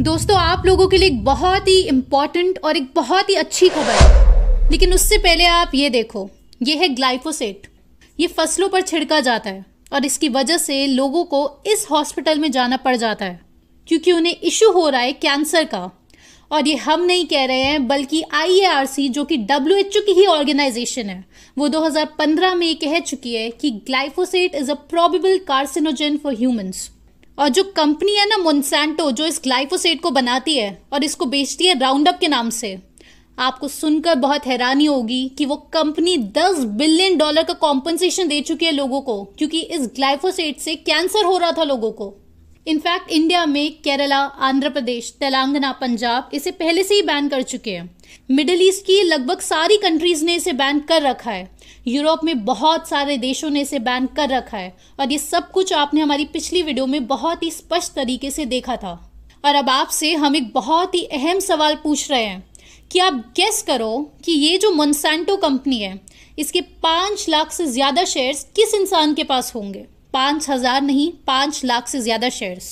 दोस्तों आप लोगों के लिए एक बहुत ही इम्पॉर्टेंट और एक बहुत ही अच्छी खबर है लेकिन उससे पहले आप ये देखो ये है ग्लाइफोसेट ये फसलों पर छिड़का जाता है और इसकी वजह से लोगों को इस हॉस्पिटल में जाना पड़ जाता है क्योंकि उन्हें इशू हो रहा है कैंसर का और ये हम नहीं कह रहे हैं बल्कि आई जो कि डब्ल्यू की ही ऑर्गेनाइजेशन है वो 2015 में कह चुकी है कि glyphosate is a probable carcinogen for humans और जो कंपनी है ना मोनसेंटो जो इस ग्लाइफोसेट को बनाती है और इसको बेचती है राउंड अप के नाम से आपको सुनकर बहुत हैरानी होगी कि वो कंपनी 10 बिलियन डॉलर का कॉम्पनसेशन दे चुकी है लोगों को क्योंकि इस ग्लाइफोसेट से कैंसर हो रहा था लोगों को इनफैक्ट इंडिया में केरला आंध्र प्रदेश तेलंगाना पंजाब इसे पहले से ही बैन कर चुके हैं मिडल ईस्ट की लगभग सारी कंट्रीज ने इसे बैन कर रखा है यूरोप में बहुत सारे देशों ने इसे बैन कर रखा है और ये सब कुछ आपने हमारी पिछली वीडियो में बहुत ही स्पष्ट तरीके से देखा था और अब आपसे हम एक बहुत ही अहम सवाल पूछ रहे हैं कि आप गेस करो कि ये जो मोनसैंटो कंपनी है इसके पाँच लाख से ज़्यादा शेयर्स किस इंसान के पास होंगे पाँच हज़ार नहीं पाँच लाख से ज़्यादा शेयर्स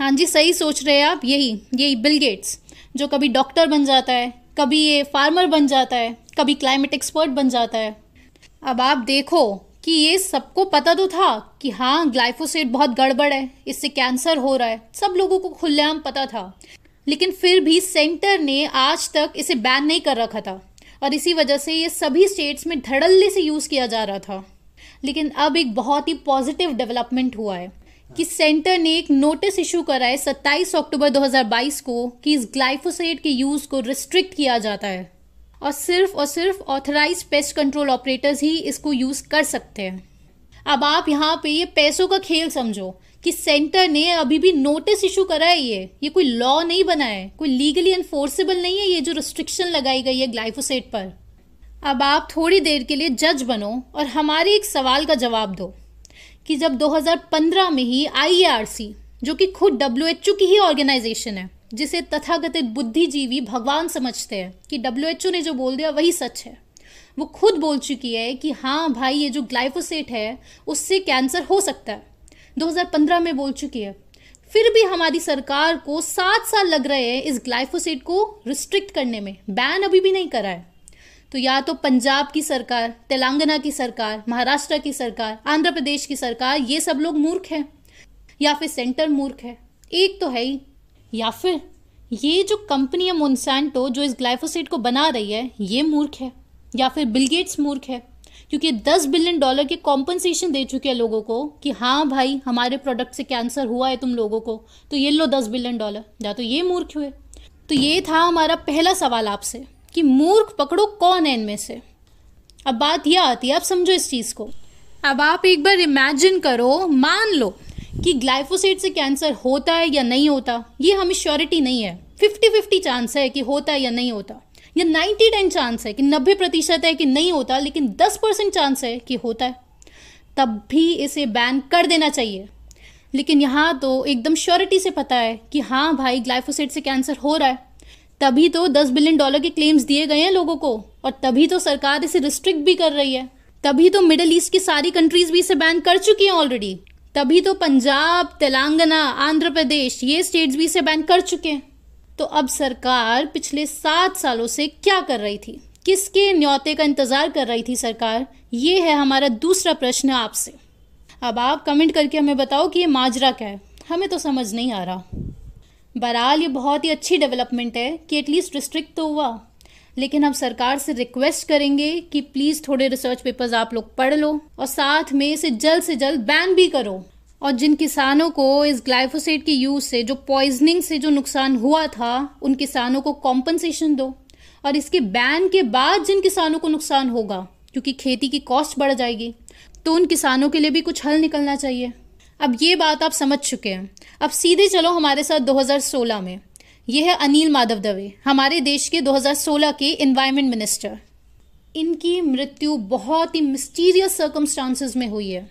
हाँ जी सही सोच रहे हैं आप यही यही बिल गेट्स जो कभी डॉक्टर बन जाता है कभी ये फार्मर बन जाता है कभी क्लाइमेट एक्सपर्ट बन जाता है अब आप देखो कि ये सबको पता तो था कि हाँ ग्लाइफोसेट बहुत गड़बड़ है इससे कैंसर हो रहा है सब लोगों को खुलेआम पता था लेकिन फिर भी सेंटर ने आज तक इसे बैन नहीं कर रखा था और इसी वजह से ये सभी स्टेट्स में धड़ल्ले से यूज़ किया जा रहा था लेकिन अब एक बहुत ही पॉजिटिव डेवलपमेंट हुआ है कि सेंटर ने एक नोटिस इशू करा है सत्ताईस अक्टूबर 2022 को कि इस ग्लाइफोसेट के यूज़ को रिस्ट्रिक्ट किया जाता है और सिर्फ और सिर्फ ऑथराइज पेस्ट कंट्रोल ऑपरेटर्स ही इसको यूज़ कर सकते हैं अब आप यहाँ पे ये पैसों का खेल समझो कि सेंटर ने अभी भी नोटिस इशू करा है ये ये कोई लॉ नहीं बना है कोई लीगली एनफोर्सेबल नहीं है ये जो रिस्ट्रिक्शन लगाई गई है ग्लाइफोसेट पर अब आप थोड़ी देर के लिए जज बनो और हमारे एक सवाल का जवाब दो कि जब 2015 में ही आईआरसी जो कि खुद डब्ल्यू की ही ऑर्गेनाइजेशन है जिसे तथाकथित बुद्धिजीवी भगवान समझते हैं कि डब्ल्यू ने जो बोल दिया वही सच है वो खुद बोल चुकी है कि हाँ भाई ये जो ग्लाइफोसेट है उससे कैंसर हो सकता है 2015 में बोल चुकी है फिर भी हमारी सरकार को सात साल लग रहे हैं इस ग्लाइफोसेट को रिस्ट्रिक्ट करने में बैन अभी भी नहीं करा है तो या तो पंजाब की सरकार तेलंगाना की सरकार महाराष्ट्र की सरकार आंध्र प्रदेश की सरकार ये सब लोग मूर्ख हैं या फिर सेंटर मूर्ख है एक तो है ही या फिर ये जो कंपनी है मोनसेंटो जो इस ग्लाइफोसेट को बना रही है ये मूर्ख है या फिर बिलगेट्स मूर्ख है क्योंकि दस बिलियन डॉलर के कॉम्पनसेशन दे चुके हैं लोगों को कि हाँ भाई हमारे प्रोडक्ट से कैंसर हुआ है तुम लोगों को तो ये लो दस बिलियन डॉलर या तो ये मूर्ख हुए तो ये था हमारा पहला सवाल आपसे कि मूर्ख पकड़ो कौन है इनमें से अब बात यह आती है आप समझो इस चीज़ को अब आप एक बार इमेजिन करो मान लो कि ग्लाइफोसेट से कैंसर होता है या नहीं होता ये हमें श्योरिटी नहीं है फिफ्टी फिफ्टी चांस है कि होता है या नहीं होता या नाइन्टी टेन चांस है कि नब्बे प्रतिशत है कि नहीं होता लेकिन दस परसेंट चांस है कि होता है तब भी इसे बैन कर देना चाहिए लेकिन यहाँ तो एकदम श्योरिटी से पता है कि हाँ भाई ग्लाइफोसेट से कैंसर हो रहा है तभी तो दस बिलियन डॉलर के क्लेम्स दिए गए हैं लोगों को और तभी तो सरकार इसे रिस्ट्रिक्ट भी कर रही है तभी तो मिडल ईस्ट की सारी कंट्रीज भी इसे बैन कर चुकी हैं ऑलरेडी तभी तो पंजाब तेलंगाना आंध्र प्रदेश ये स्टेट्स भी इसे बैन कर चुके हैं तो अब सरकार पिछले सात सालों से क्या कर रही थी किसके न्योते का इंतजार कर रही थी सरकार ये है हमारा दूसरा प्रश्न आपसे अब आप कमेंट करके हमें बताओ कि ये माजरा क्या है हमें तो समझ नहीं आ रहा बहरहाल ये बहुत ही अच्छी डेवलपमेंट है कि एटलीस्ट रिस्ट्रिक्ट तो हुआ लेकिन हम सरकार से रिक्वेस्ट करेंगे कि प्लीज़ थोड़े रिसर्च पेपर्स आप लोग पढ़ लो और साथ में इसे जल्द से जल्द बैन भी करो और जिन किसानों को इस ग्लाइफोसेट के यूज़ से जो पॉइजनिंग से जो नुकसान हुआ था उन किसानों को कॉम्पनसेशन दो और इसके बैन के बाद जिन किसानों को नुकसान होगा क्योंकि खेती की कॉस्ट बढ़ जाएगी तो उन किसानों के लिए भी कुछ हल निकलना चाहिए अब ये बात आप समझ चुके हैं अब सीधे चलो हमारे साथ 2016 में ये है अनिल माधव दवे हमारे देश के 2016 के इन्वायरमेंट मिनिस्टर इनकी मृत्यु बहुत ही मिस्टीरियस सर्कमस्टांसिस में हुई है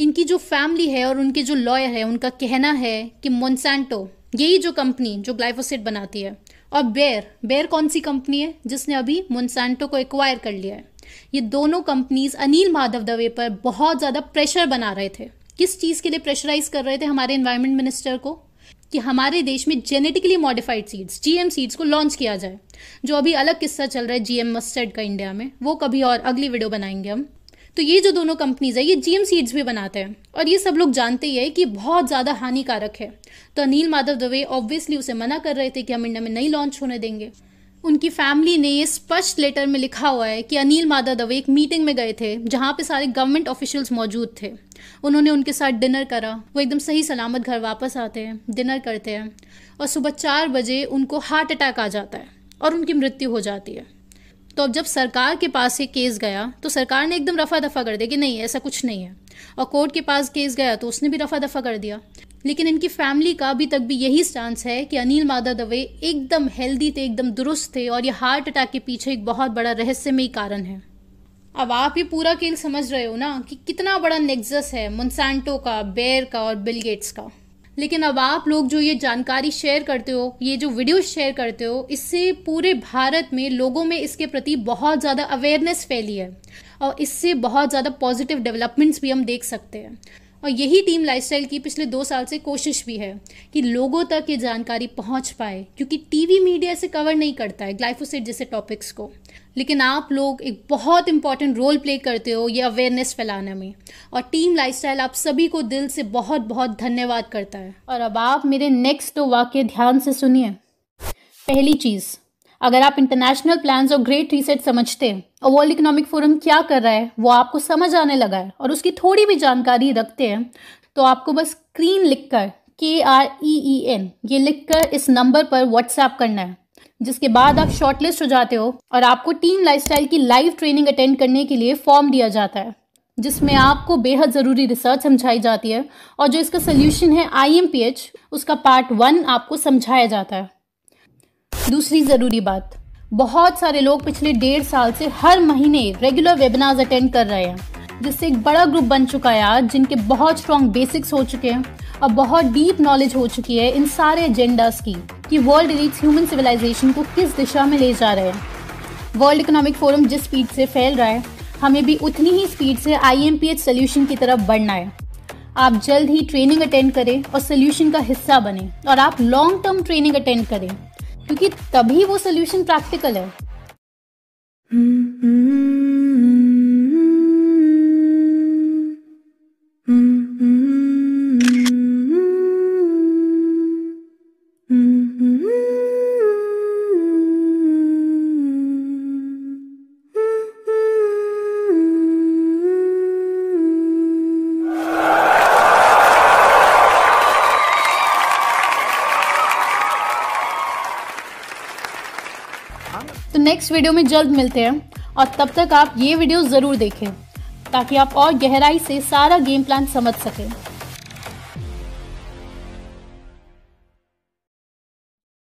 इनकी जो फैमिली है और उनके जो लॉयर है उनका कहना है कि मोनसेंटो यही जो कंपनी जो ग्लाइफोसेट बनाती है और बेयर बेयर कौन सी कंपनी है जिसने अभी मोनसेंटो को एक्वायर कर लिया है ये दोनों कंपनीज अनिल माधव दवे पर बहुत ज़्यादा प्रेशर बना रहे थे किस चीज़ के लिए प्रेशराइज कर रहे थे हमारे इन्वायरमेंट मिनिस्टर को कि हमारे देश में genetically modified seeds GM seeds को लॉन्च किया जाए जो अभी अलग किस्सा चल रहा है जीएम मस्टर्ड का इंडिया में वो कभी और अगली वीडियो बनाएंगे हम तो ये जो दोनों कंपनीज है ये जीएम सीड्स भी बनाते हैं और ये सब लोग जानते ही है कि बहुत ज़्यादा हानिकारक है तो अनिल माधव दवे ऑब्वियसली उसे मना कर रहे थे कि हम इंडिया में नहीं लॉन्च होने देंगे उनकी फैमिली ने ये स्पष्ट लेटर में लिखा हुआ है कि अनिल मादा दवे एक मीटिंग में गए थे जहाँ पे सारे गवर्नमेंट ऑफिशियल्स मौजूद थे उन्होंने उनके साथ डिनर करा वो एकदम सही सलामत घर वापस आते हैं डिनर करते हैं और सुबह चार बजे उनको हार्ट अटैक आ जाता है और उनकी मृत्यु हो जाती है तो अब जब सरकार के पास ये केस गया तो सरकार ने एकदम रफा दफा कर दिया कि नहीं ऐसा कुछ नहीं है और कोर्ट के पास केस गया तो उसने भी रफा दफा कर दिया लेकिन इनकी फैमिली का अभी तक भी यही स्टांस है कि अनिल मादा दवे एकदम हेल्दी थे एकदम दुरुस्त थे और ये हार्ट अटैक के पीछे एक बहुत बड़ा रहस्यमयी कारण है अब आप ये पूरा खेल समझ रहे हो ना कि कितना बड़ा नेक्जस है मोनसैंटो का बेयर का और बिल गेट्स का लेकिन अब आप लोग जो ये जानकारी शेयर करते हो ये जो वीडियो शेयर करते हो इससे पूरे भारत में लोगों में इसके प्रति बहुत ज़्यादा अवेयरनेस फैली है और इससे बहुत ज़्यादा पॉजिटिव डेवलपमेंट्स भी हम देख सकते हैं और यही टीम लाइफस्टाइल की पिछले दो साल से कोशिश भी है कि लोगों तक ये जानकारी पहुंच पाए क्योंकि टीवी मीडिया से कवर नहीं करता है ग्लाइफोसेट जैसे टॉपिक्स को लेकिन आप लोग एक बहुत इंपॉर्टेंट रोल प्ले करते हो ये अवेयरनेस फैलाने में और टीम लाइफस्टाइल आप सभी को दिल से बहुत बहुत धन्यवाद करता है और अब आप मेरे नेक्स्ट दो वाक्य ध्यान से सुनिए पहली चीज़ अगर आप इंटरनेशनल प्लान और ग्रेट रीसेट समझते हैं और वर्ल्ड इकोनॉमिक फोरम क्या कर रहा है वो आपको समझ आने लगा है और उसकी थोड़ी भी जानकारी रखते हैं तो आपको बस स्क्रीन लिख कर के आर ई ई एन ये लिख कर इस नंबर पर व्हाट्सएप करना है जिसके बाद आप शॉर्टलिस्ट हो जाते हो और आपको टीम लाइफस्टाइल की लाइव ट्रेनिंग अटेंड करने के लिए फॉर्म दिया जाता है जिसमें आपको बेहद ज़रूरी रिसर्च समझाई जाती है और जो इसका सोल्यूशन है आई उसका पार्ट वन आपको समझाया जाता है दूसरी ज़रूरी बात बहुत सारे लोग पिछले डेढ़ साल से हर महीने रेगुलर वेबिनार्स अटेंड कर रहे हैं जिससे एक बड़ा ग्रुप बन चुका है आज जिनके बहुत स्ट्रॉन्ग बेसिक्स हो चुके हैं और बहुत डीप नॉलेज हो चुकी है इन सारे एजेंडास की कि वर्ल्ड रीच ह्यूमन सिविलाइजेशन को किस दिशा में ले जा रहे हैं वर्ल्ड इकोनॉमिक फोरम जिस स्पीड से फैल रहा है हमें भी उतनी ही स्पीड से आई एम सोल्यूशन की तरफ बढ़ना है आप जल्द ही ट्रेनिंग अटेंड करें और सोल्यूशन का हिस्सा बने और आप लॉन्ग टर्म ट्रेनिंग अटेंड करें क्योंकि तभी वो सोल्यूशन प्रैक्टिकल है हम्म, हम्म। तो नेक्स्ट वीडियो में जल्द मिलते हैं और तब तक आप ये वीडियो ज़रूर देखें ताकि आप और गहराई से सारा गेम प्लान समझ सकें